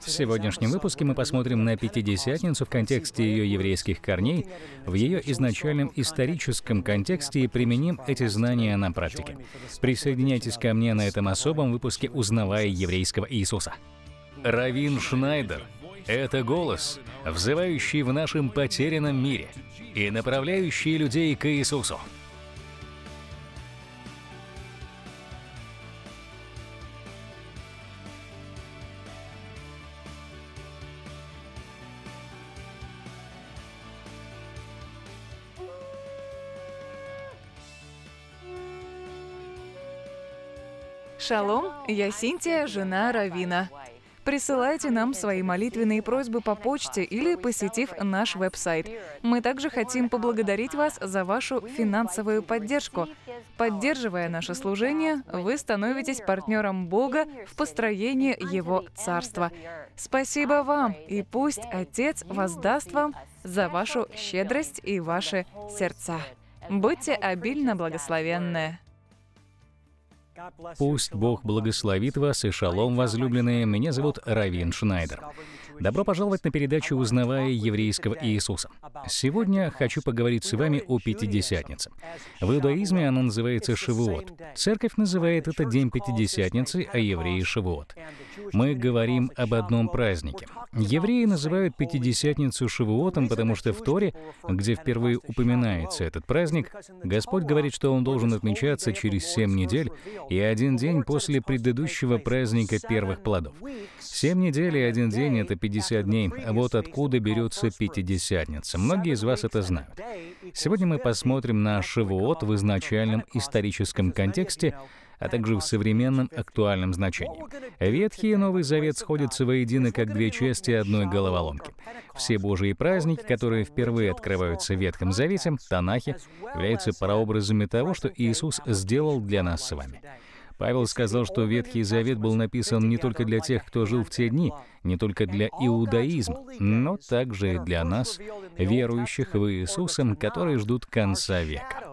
В сегодняшнем выпуске мы посмотрим на Пятидесятницу в контексте ее еврейских корней, в ее изначальном историческом контексте и применим эти знания на практике. Присоединяйтесь ко мне на этом особом выпуске «Узнавая еврейского Иисуса». Равин Шнайдер — это голос, взывающий в нашем потерянном мире и направляющий людей к Иисусу. Шалом, я Синтия, жена Равина. Присылайте нам свои молитвенные просьбы по почте или посетив наш веб-сайт. Мы также хотим поблагодарить вас за вашу финансовую поддержку. Поддерживая наше служение, вы становитесь партнером Бога в построении Его Царства. Спасибо вам, и пусть Отец воздаст вам за вашу щедрость и ваши сердца. Будьте обильно благословенны. Пусть Бог благословит вас и шалом, возлюбленные. Меня зовут Равин Шнайдер. Добро пожаловать на передачу «Узнавая еврейского Иисуса». Сегодня хочу поговорить с вами о Пятидесятнице. В иудаизме она называется Шивуот. Церковь называет это День Пятидесятницы, а евреи — Шивуот. Мы говорим об одном празднике. Евреи называют Пятидесятницу Шивуотом, потому что в Торе, где впервые упоминается этот праздник, Господь говорит, что он должен отмечаться через семь недель и один день после предыдущего праздника первых плодов. Семь недель и один день — это 150 дней. Вот откуда берется Пятидесятница. Многие из вас это знают. Сегодня мы посмотрим на Шивуот в изначальном историческом контексте, а также в современном актуальном значении. Ветхий и Новый Завет сходятся воедино как две части одной головоломки. Все Божьи праздники, которые впервые открываются ветхим Ветхом Завете, Танахе, являются прообразами того, что Иисус сделал для нас с вами. Павел сказал, что Ветхий Завет был написан не только для тех, кто жил в те дни, не только для иудаизма, но также и для нас, верующих в Иисуса, которые ждут конца века.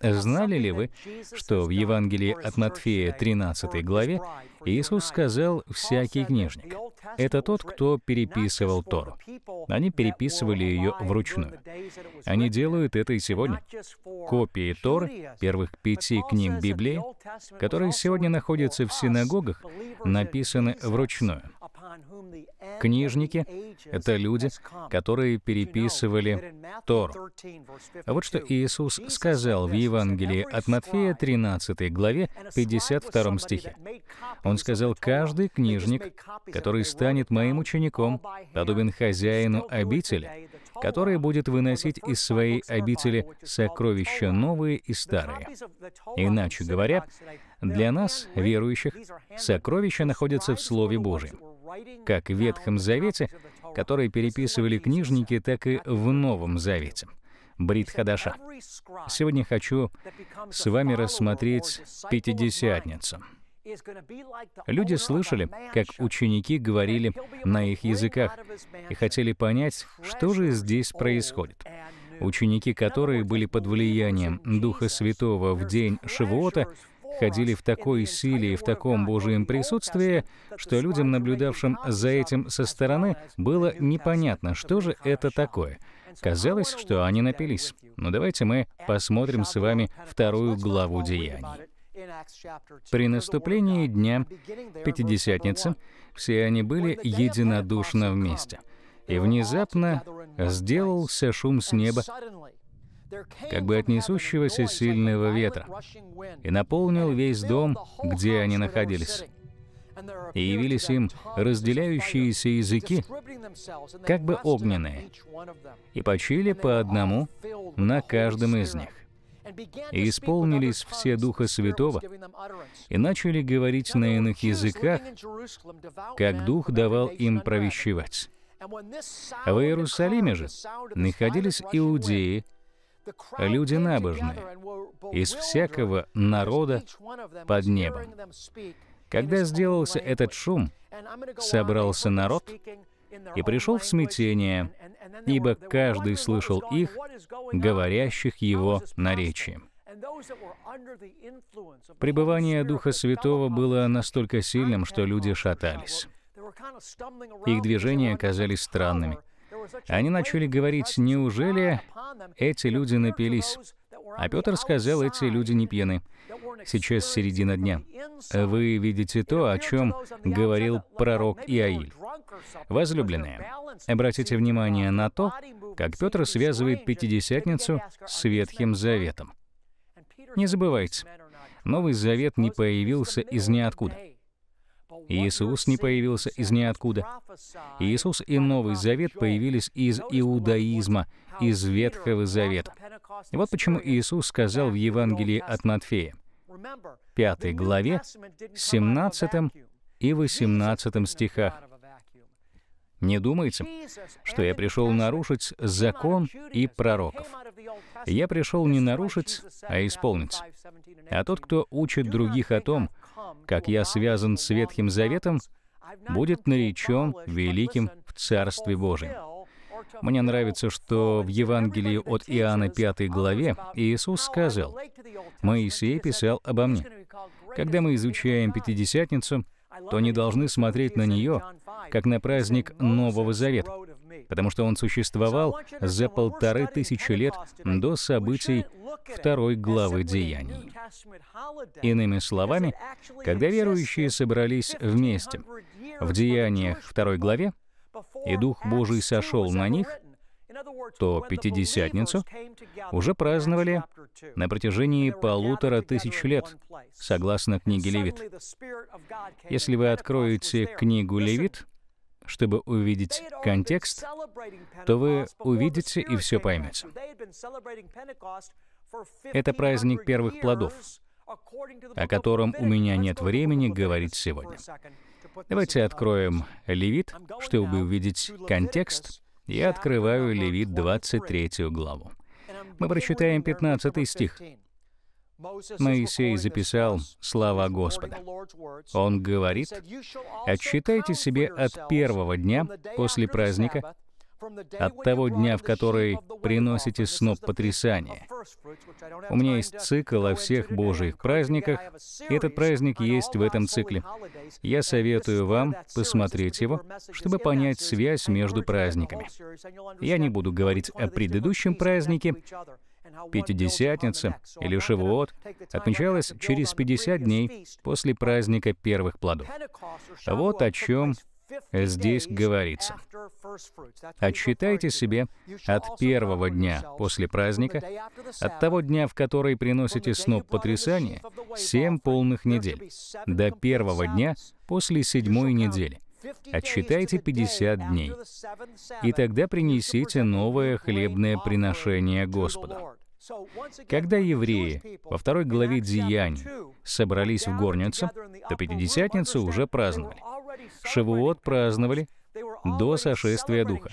Знали ли вы, что в Евангелии от Матфея 13 главе Иисус сказал «всякий книжник»? Это тот, кто переписывал Тору. Они переписывали ее вручную. Они делают это и сегодня. Копии Тор, первых пяти книг Библии, которые сегодня находятся в синагогах, написаны вручную. Книжники — это люди, которые переписывали Тору. А вот что Иисус сказал в Евангелии от Матфея 13 главе 52 стихе. Он сказал, «Каждый книжник, который станет моим учеником, подобен хозяину обители, который будет выносить из своей обители сокровища новые и старые». Иначе говоря, для нас, верующих, сокровища находятся в Слове Божьем как в Ветхом Завете, который переписывали книжники, так и в Новом Завете. Брит Хадаша. Сегодня хочу с вами рассмотреть Пятидесятницу. Люди слышали, как ученики говорили на их языках и хотели понять, что же здесь происходит. Ученики, которые были под влиянием Духа Святого в день Шивота, ходили в такой силе и в таком Божьем присутствии, что людям, наблюдавшим за этим со стороны, было непонятно, что же это такое. Казалось, что они напились. Но ну, давайте мы посмотрим с вами вторую главу Деяний. При наступлении дня Пятидесятницы все они были единодушно вместе. И внезапно сделался шум с неба, как бы от несущегося сильного ветра, и наполнил весь дом, где они находились. И явились им разделяющиеся языки, как бы огненные, и почили по одному на каждом из них. И исполнились все Духа Святого, и начали говорить на иных языках, как Дух давал им провещевать. А в Иерусалиме же находились иудеи, люди набожные, из всякого народа под небом. Когда сделался этот шум, собрался народ и пришел в смятение, ибо каждый слышал их, говорящих его наречием. Пребывание Духа Святого было настолько сильным, что люди шатались. Их движения оказались странными — они начали говорить, неужели эти люди напились? А Петр сказал, эти люди не пьяны. Сейчас середина дня. Вы видите то, о чем говорил пророк Иаиль. Возлюбленные, обратите внимание на то, как Петр связывает Пятидесятницу с Ветхим Заветом. Не забывайте, Новый Завет не появился из ниоткуда. Иисус не появился из ниоткуда. Иисус и Новый Завет появились из иудаизма, из Ветхого Завета. вот почему Иисус сказал в Евангелии от Матфея, 5 главе, 17 и 18 стихах, не думайте, что я пришел нарушить закон и пророков. Я пришел не нарушить, а исполнить. А тот, кто учит других о том, как я связан с Ветхим Заветом, будет наречен великим в Царстве Божьем. Мне нравится, что в Евангелии от Иоанна 5 главе Иисус сказал, «Моисей писал обо мне». Когда мы изучаем Пятидесятницу, то не должны смотреть на нее, как на праздник Нового Завета потому что он существовал за полторы тысячи лет до событий второй главы Деяний. Иными словами, когда верующие собрались вместе в Деяниях второй главе, и Дух Божий сошел на них, то Пятидесятницу уже праздновали на протяжении полутора тысяч лет, согласно книге Левит. Если вы откроете книгу Левит, чтобы увидеть контекст, то вы увидите и все поймете. Это праздник первых плодов, о котором у меня нет времени говорить сегодня. Давайте откроем Левит, чтобы увидеть контекст. Я открываю Левит 23 главу. Мы прочитаем 15 стих. Моисей записал слова Господа. Он говорит, «Отсчитайте себе от первого дня после праздника, от того дня, в который приносите сноп потрясания. У меня есть цикл о всех Божьих праздниках, и этот праздник есть в этом цикле. Я советую вам посмотреть его, чтобы понять связь между праздниками. Я не буду говорить о предыдущем празднике, Пятидесятница или Шивот отмечалась через 50 дней после праздника первых плодов. Вот о чем здесь говорится. Отсчитайте себе от первого дня после праздника, от того дня, в который приносите сноп потрясания, семь полных недель, до первого дня после седьмой недели отсчитайте а 50 дней, и тогда принесите новое хлебное приношение Господу. Когда евреи во второй главе Деяний собрались в горницу, то Пятидесятницу уже праздновали. Шавуот праздновали до сошествия Духа.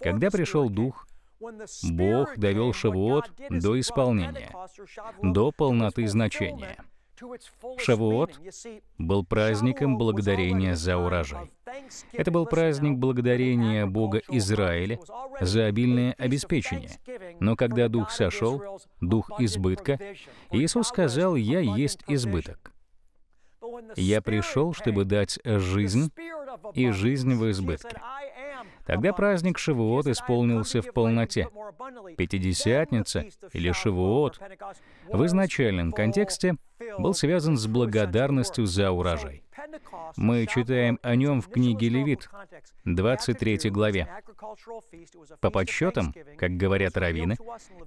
Когда пришел Дух, Бог довел Шавуот до исполнения, до полноты значения. Шавуот был праздником благодарения за урожай. Это был праздник благодарения Бога Израиля за обильное обеспечение. Но когда Дух сошел, Дух избытка, Иисус сказал, «Я есть избыток». «Я пришел, чтобы дать жизнь, и жизнь в избытке». Тогда праздник Шивуот исполнился в полноте. Пятидесятница или Шивуот в изначальном контексте — был связан с благодарностью за урожай. Мы читаем о нем в книге Левит, 23 главе. По подсчетам, как говорят раввины,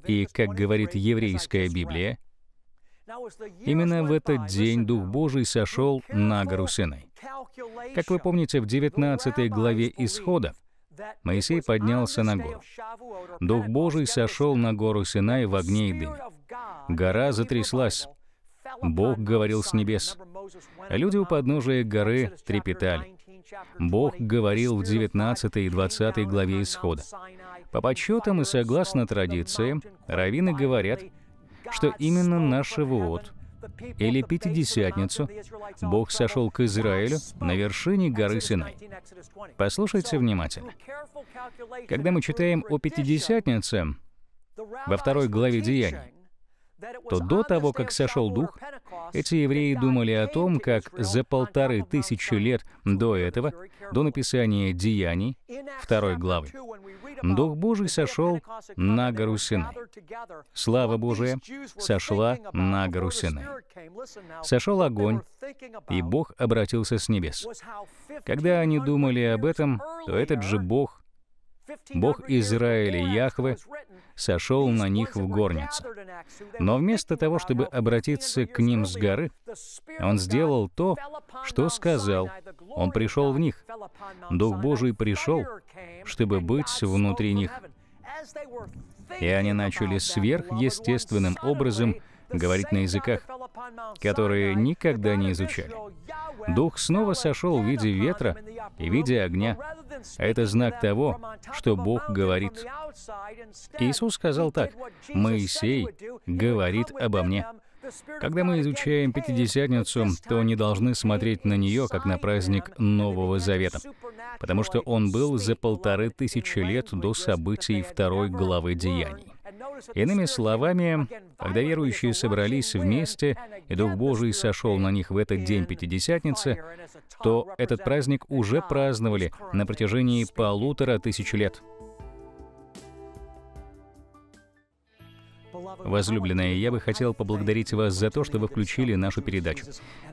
и как говорит еврейская Библия, Именно в этот день Дух Божий сошел на гору Синай. Как вы помните, в 19 главе Исхода Моисей поднялся на гору. Дух Божий сошел на гору Синай в огне и дыме. Гора затряслась, Бог говорил с небес. Люди у подножия горы трепетали. Бог говорил в 19 и 20 главе Исхода. По подсчетам и согласно традиции раввины говорят, что именно наш Шавуот или Пятидесятницу Бог сошел к Израилю на вершине горы Синай. Послушайте внимательно. Когда мы читаем о Пятидесятнице во второй главе Деяний, то до того, как сошел Дух, эти евреи думали о том, как за полторы тысячи лет до этого, до написания Деяний, второй главы, Дух Божий сошел на гору Синай. Слава Божия сошла на гору Синай. Сошел огонь, и Бог обратился с небес. Когда они думали об этом, то этот же Бог Бог Израиля Яхве сошел на них в горнице. Но вместо того, чтобы обратиться к ним с горы, он сделал то, что сказал. Он пришел в них. Дух Божий пришел, чтобы быть внутри них. И они начали сверхъестественным образом говорить на языках которые никогда не изучали. Дух снова сошел в виде ветра и в виде огня. Это знак того, что Бог говорит. Иисус сказал так, «Моисей говорит обо мне». Когда мы изучаем Пятидесятницу, то не должны смотреть на нее, как на праздник Нового Завета, потому что он был за полторы тысячи лет до событий второй главы Деяний. Иными словами, когда верующие собрались вместе, и Дух Божий сошел на них в этот день Пятидесятницы, то этот праздник уже праздновали на протяжении полутора тысяч лет. Возлюбленная, я бы хотел поблагодарить вас за то, что вы включили нашу передачу.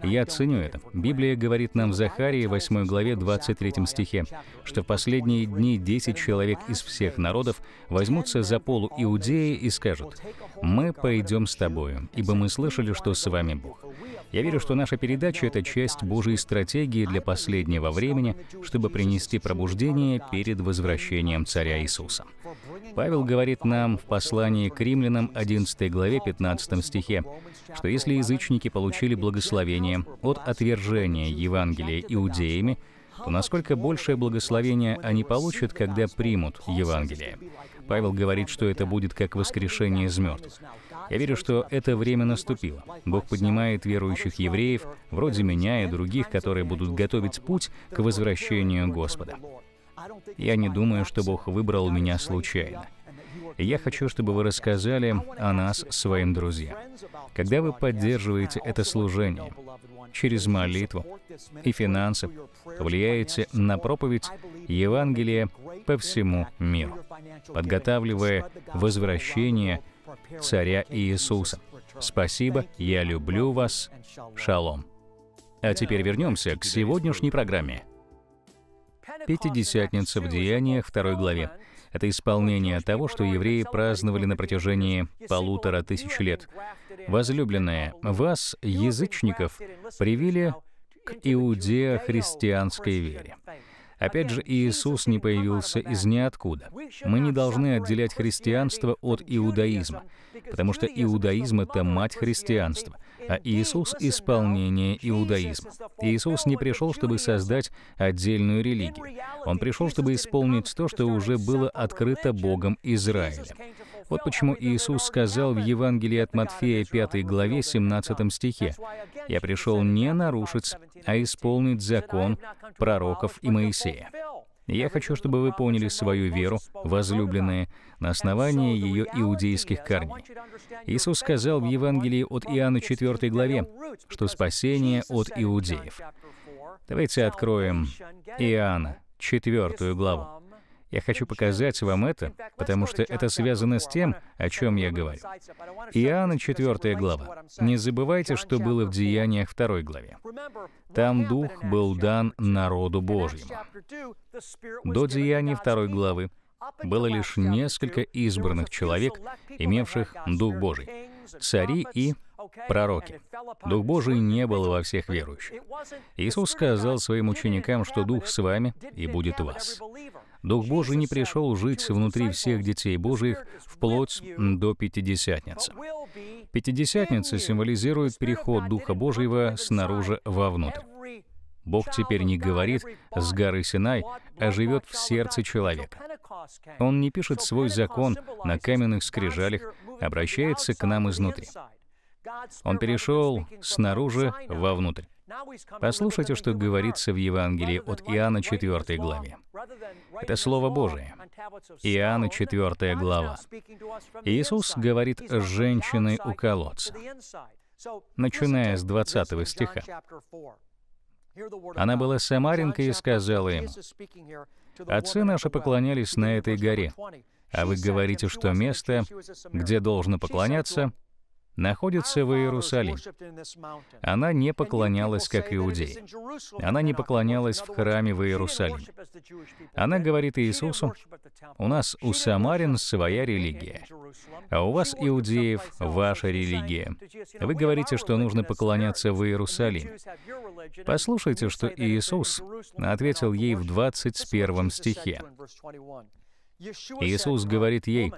Я ценю это. Библия говорит нам в Захарии, 8 главе, 23 стихе, что в последние дни 10 человек из всех народов возьмутся за полу Иудеи и скажут, «Мы пойдем с тобою, ибо мы слышали, что с вами Бог». Я верю, что наша передача — это часть Божьей стратегии для последнего времени, чтобы принести пробуждение перед возвращением Царя Иисуса. Павел говорит нам в послании к римлянам 1 11 главе 15 стихе, что если язычники получили благословение от отвержения Евангелия иудеями, то насколько большее благословение они получат, когда примут Евангелие. Павел говорит, что это будет как воскрешение из мертвых. Я верю, что это время наступило. Бог поднимает верующих евреев, вроде меня и других, которые будут готовить путь к возвращению Господа. Я не думаю, что Бог выбрал меня случайно. Я хочу, чтобы вы рассказали о нас своим друзьям. Когда вы поддерживаете это служение через молитву и финансы, влияете на проповедь Евангелия по всему миру, подготавливая возвращение Царя Иисуса. Спасибо, я люблю вас. Шалом. А теперь вернемся к сегодняшней программе. Пятидесятница в Деяниях 2 главе это исполнение того, что евреи праздновали на протяжении полутора тысяч лет. Возлюбленные, вас, язычников, привили к иудео-христианской вере. Опять же, Иисус не появился из ниоткуда. Мы не должны отделять христианство от иудаизма, потому что иудаизм — это мать христианства — а Иисус — исполнение иудаизма. Иисус не пришел, чтобы создать отдельную религию. Он пришел, чтобы исполнить то, что уже было открыто Богом Израиля. Вот почему Иисус сказал в Евангелии от Матфея 5 главе 17 стихе, «Я пришел не нарушить, а исполнить закон пророков и Моисея». Я хочу, чтобы вы поняли свою веру, возлюбленная на основании ее иудейских корней. Иисус сказал в Евангелии от Иоанна 4 главе, что спасение от иудеев. Давайте откроем Иоанна, 4 главу. Я хочу показать вам это, потому что это связано с тем, о чем я говорю. Иоанна 4 глава. Не забывайте, что было в Деяниях 2 главе. Там Дух был дан народу Божьему. До Деяний 2 главы было лишь несколько избранных человек, имевших Дух Божий, цари и пророки. Дух Божий не был во всех верующих. Иисус сказал своим ученикам, что Дух с вами и будет у вас. Дух Божий не пришел жить внутри всех детей Божьих вплоть до Пятидесятницы. Пятидесятница символизирует переход Духа Божьего снаружи вовнутрь. Бог теперь не говорит с горы Синай, а живет в сердце человека. Он не пишет свой закон на каменных скрижалях, обращается к нам изнутри. Он перешел снаружи вовнутрь. Послушайте, что говорится в Евангелии от Иоанна 4 главе. Это Слово Божие. Иоанна 4 глава. Иисус говорит с женщиной у колодца, начиная с 20 стиха. Она была самаренкой и сказала им, «Отцы наши поклонялись на этой горе, а вы говорите, что место, где должно поклоняться, находится в Иерусалиме. Она не поклонялась, как иудеи. Она не поклонялась в храме в Иерусалиме. Она говорит Иисусу, «У нас у самарин своя религия, а у вас, иудеев, ваша религия. Вы говорите, что нужно поклоняться в Иерусалиме». Послушайте, что Иисус ответил ей в 21 стихе. Иисус говорит ей,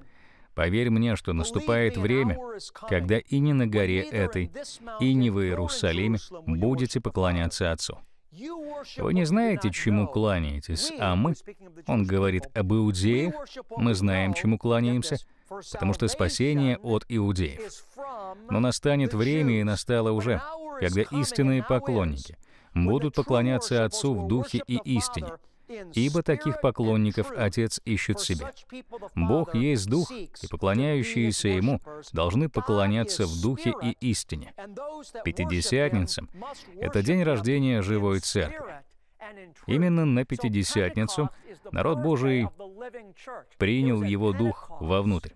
Поверь мне, что наступает время, когда и не на горе этой, и не в Иерусалиме будете поклоняться Отцу. Вы не знаете, чему кланяетесь, а мы, он говорит об иудеях, мы знаем, чему кланяемся, потому что спасение от иудеев. Но настанет время, и настало уже, когда истинные поклонники будут поклоняться Отцу в духе и истине, Ибо таких поклонников Отец ищет себе. Бог есть Дух, и поклоняющиеся Ему должны поклоняться в Духе и истине. Пятидесятницам — это день рождения живой церкви. Именно на Пятидесятницу народ Божий принял его Дух вовнутрь.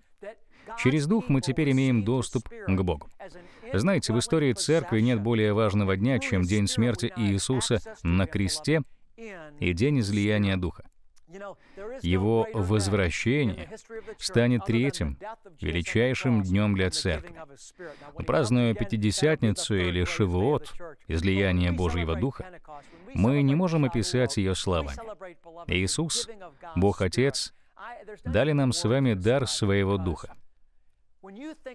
Через Дух мы теперь имеем доступ к Богу. Знаете, в истории Церкви нет более важного дня, чем день смерти Иисуса на кресте — и день излияния Духа. Его возвращение станет третьим, величайшим днем для Церкви. Но празднуя Пятидесятницу или Шивот, излияние Божьего Духа, мы не можем описать ее словами. Иисус, Бог Отец, дали нам с вами дар своего Духа.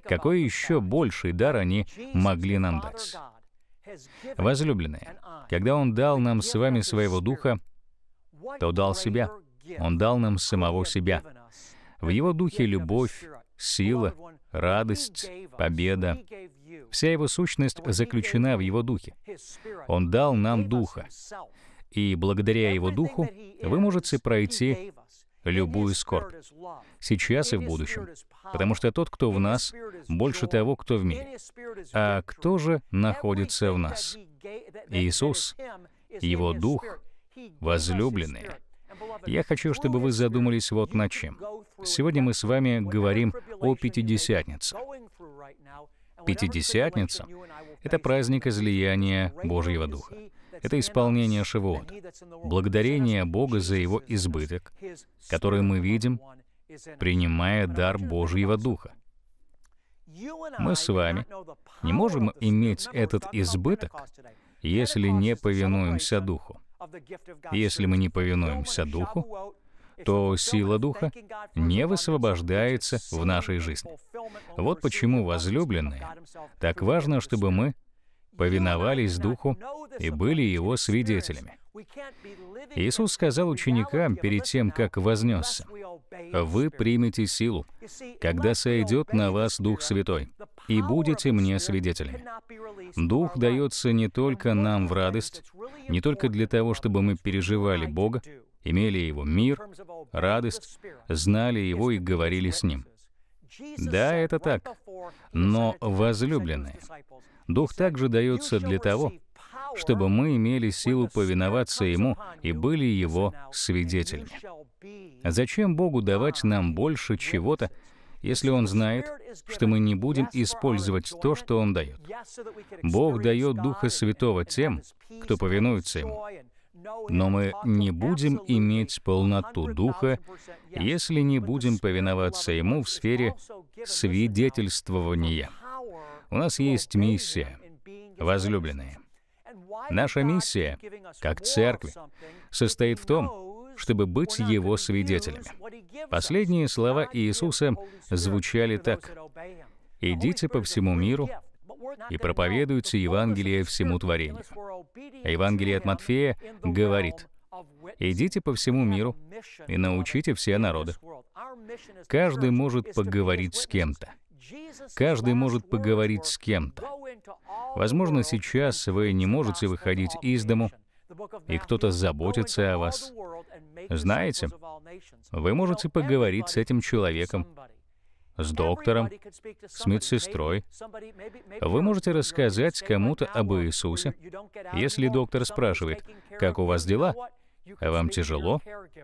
Какой еще больший дар они могли нам дать? Возлюбленные, когда Он дал нам с вами Своего Духа, то дал Себя. Он дал нам самого Себя. В Его Духе любовь, сила, радость, победа. Вся Его сущность заключена в Его Духе. Он дал нам Духа. И благодаря Его Духу вы можете пройти любую скорбь, сейчас и в будущем. Потому что тот, кто в нас, больше того, кто в мире. А кто же находится в нас? Иисус, Его Дух, возлюбленные. Я хочу, чтобы вы задумались вот над чем. Сегодня мы с вами говорим о Пятидесятнице. Пятидесятница — это праздник излияния Божьего Духа это исполнение Шивот, благодарение Бога за его избыток, который мы видим, принимая дар Божьего Духа. Мы с вами не можем иметь этот избыток, если не повинуемся Духу. Если мы не повинуемся Духу, то сила Духа не высвобождается в нашей жизни. Вот почему, возлюбленные, так важно, чтобы мы повиновались Духу и были Его свидетелями. Иисус сказал ученикам перед тем, как вознесся, «Вы примете силу, когда сойдет на вас Дух Святой, и будете мне свидетелями». Дух дается не только нам в радость, не только для того, чтобы мы переживали Бога, имели Его мир, радость, знали Его и говорили с Ним. Да, это так. Но, возлюбленные, Дух также дается для того, чтобы мы имели силу повиноваться Ему и были Его свидетелями. Зачем Богу давать нам больше чего-то, если Он знает, что мы не будем использовать то, что Он дает? Бог дает Духа Святого тем, кто повинуется Ему, но мы не будем иметь полноту Духа, если не будем повиноваться Ему в сфере свидетельствования. У нас есть миссия, возлюбленные. Наша миссия, как церкви, состоит в том, чтобы быть Его свидетелями. Последние слова Иисуса звучали так. «Идите по всему миру и проповедуется Евангелие всему творению. А Евангелие от Матфея говорит, «Идите по всему миру и научите все народы». Каждый может поговорить с кем-то. Каждый может поговорить с кем-то. Возможно, сейчас вы не можете выходить из дому, и кто-то заботится о вас. Знаете, вы можете поговорить с этим человеком, с доктором, с медсестрой. Вы можете рассказать кому-то об Иисусе. Если доктор спрашивает, как у вас дела, вам тяжело,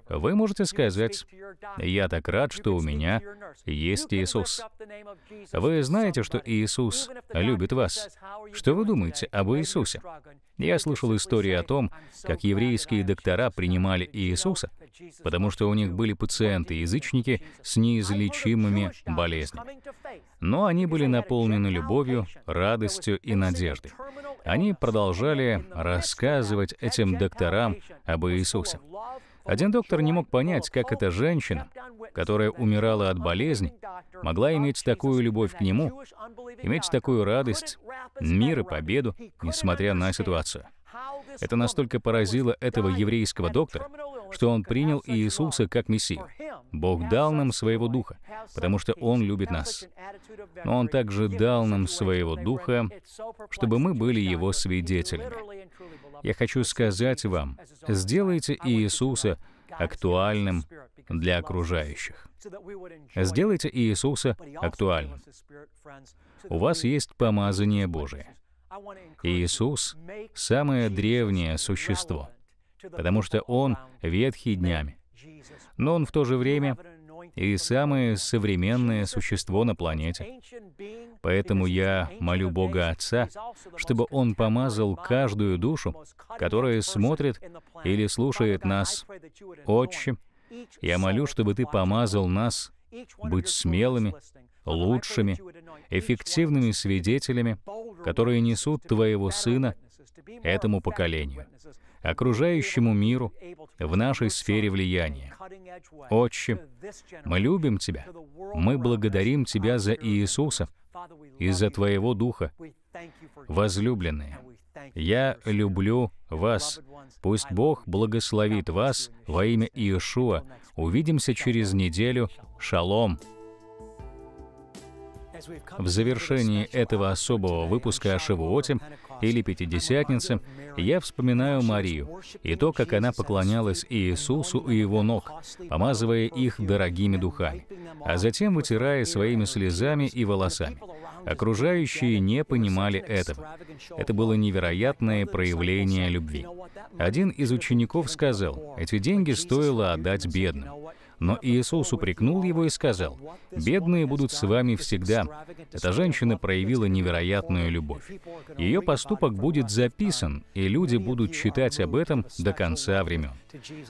вы можете сказать, «Я так рад, что у меня есть Иисус». Вы знаете, что Иисус любит вас. Что вы думаете об Иисусе? Я слышал истории о том, как еврейские доктора принимали Иисуса, потому что у них были пациенты-язычники с неизлечимыми болезнями. Но они были наполнены любовью, радостью и надеждой. Они продолжали рассказывать этим докторам об Иисусе. Один доктор не мог понять, как эта женщина, которая умирала от болезни, могла иметь такую любовь к нему, иметь такую радость, мир и победу, несмотря на ситуацию. Это настолько поразило этого еврейского доктора, что он принял Иисуса как Мессию. Бог дал нам своего Духа, потому что Он любит нас. Но Он также дал нам своего Духа, чтобы мы были Его свидетелями. Я хочу сказать вам, сделайте Иисуса актуальным для окружающих. Сделайте Иисуса актуальным. У вас есть помазание Божие. Иисус — самое древнее существо — потому что он ветхий днями. Но он в то же время и самое современное существо на планете. Поэтому я молю Бога Отца, чтобы Он помазал каждую душу, которая смотрит или слушает нас. Отче, я молю, чтобы Ты помазал нас быть смелыми, лучшими, эффективными свидетелями, которые несут Твоего Сына этому поколению окружающему миру, в нашей сфере влияния. Отче, мы любим Тебя, мы благодарим Тебя за Иисуса и за Твоего Духа. Возлюбленные, я люблю вас. Пусть Бог благословит вас во имя Иешуа. Увидимся через неделю. Шалом! В завершении этого особого выпуска о Шивуоте или Пятидесятницы, я вспоминаю Марию и то, как она поклонялась Иисусу и его ног, помазывая их дорогими духами, а затем вытирая своими слезами и волосами. Окружающие не понимали этого. Это было невероятное проявление любви. Один из учеников сказал, «Эти деньги стоило отдать бедным». Но Иисус упрекнул его и сказал, «Бедные будут с вами всегда». Эта женщина проявила невероятную любовь. Ее поступок будет записан, и люди будут читать об этом до конца времен.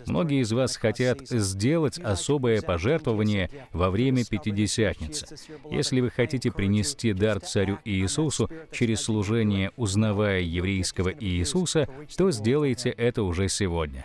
Многие из вас хотят сделать особое пожертвование во время Пятидесятницы. Если вы хотите принести дар Царю Иисусу через служение, узнавая еврейского Иисуса, то сделайте это уже сегодня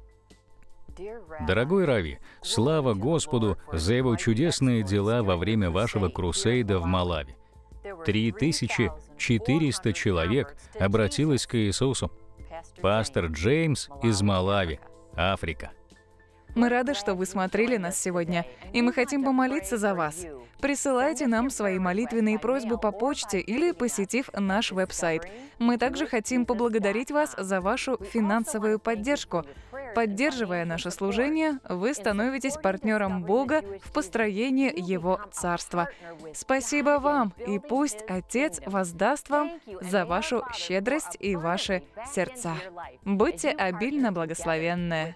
Дорогой Рави, слава Господу за его чудесные дела во время вашего крусейда в Малави. 3400 человек обратилось к Иисусу. Пастор Джеймс из Малави, Африка. Мы рады, что вы смотрели нас сегодня, и мы хотим помолиться за вас. Присылайте нам свои молитвенные просьбы по почте или посетив наш веб-сайт. Мы также хотим поблагодарить вас за вашу финансовую поддержку. Поддерживая наше служение, вы становитесь партнером Бога в построении Его Царства. Спасибо вам, и пусть Отец воздаст вам за вашу щедрость и ваши сердца. Будьте обильно благословенны.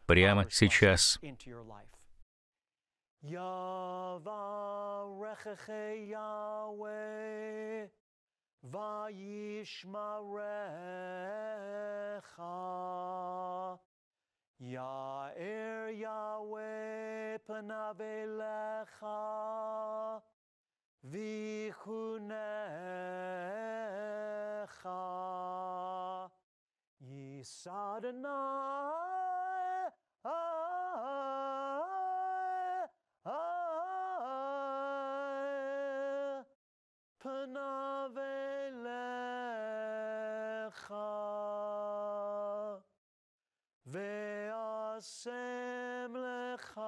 прямо сейчас. יאר יהוה פניו אליך ויחונך יסעד נא פניו אליך, ואשם לך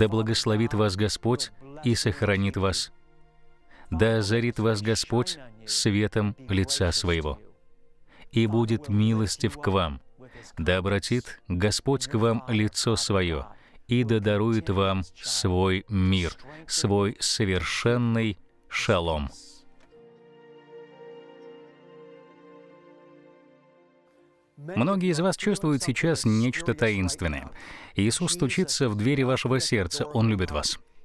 Да благословит вас Господь и сохранит вас да озарит вас Господь светом лица своего, и будет милостив к вам, да обратит Господь к вам лицо свое, и да дарует вам свой мир, свой совершенный шалом. Многие из вас чувствуют сейчас нечто таинственное. Иисус стучится в двери вашего сердца, Он любит вас.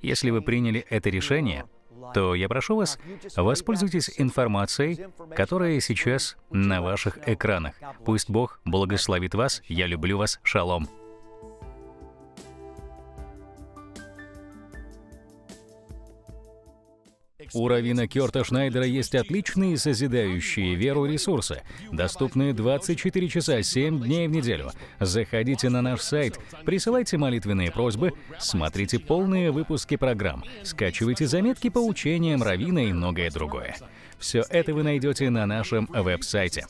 Если вы приняли это решение, то я прошу вас, воспользуйтесь информацией, которая сейчас на ваших экранах. Пусть Бог благословит вас. Я люблю вас. Шалом. У Равина Кёрта Шнайдера есть отличные созидающие веру ресурсы, доступные 24 часа 7 дней в неделю. Заходите на наш сайт, присылайте молитвенные просьбы, смотрите полные выпуски программ, скачивайте заметки по учениям Равина и многое другое. Все это вы найдете на нашем веб-сайте.